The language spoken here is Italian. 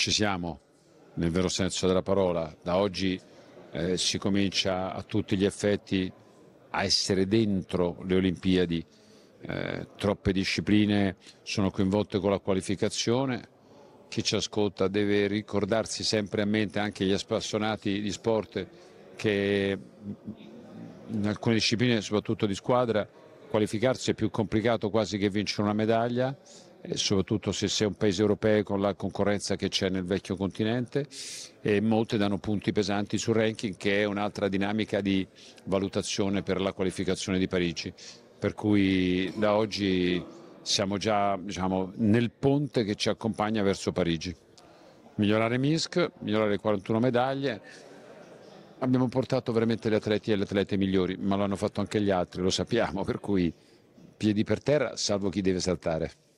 ci siamo, nel vero senso della parola. Da oggi eh, si comincia a tutti gli effetti a essere dentro le Olimpiadi. Eh, troppe discipline sono coinvolte con la qualificazione. Chi ci ascolta deve ricordarsi sempre a mente, anche gli appassionati di sport, che in alcune discipline, soprattutto di squadra, qualificarsi è più complicato quasi che vincere una medaglia eh, soprattutto se sei un paese europeo con la concorrenza che c'è nel vecchio continente e molte danno punti pesanti sul ranking che è un'altra dinamica di valutazione per la qualificazione di Parigi. Per cui da oggi siamo già diciamo, nel ponte che ci accompagna verso Parigi. Migliorare Minsk, migliorare 41 medaglie, abbiamo portato veramente gli atleti e le atlete migliori, ma lo hanno fatto anche gli altri, lo sappiamo, per cui piedi per terra, salvo chi deve saltare.